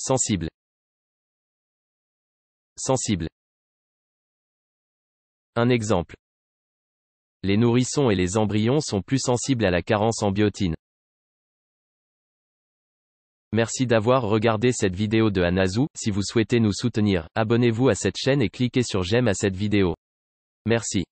Sensible. Sensible. Un exemple. Les nourrissons et les embryons sont plus sensibles à la carence en biotine. Merci d'avoir regardé cette vidéo de Anazou, si vous souhaitez nous soutenir, abonnez-vous à cette chaîne et cliquez sur j'aime à cette vidéo. Merci.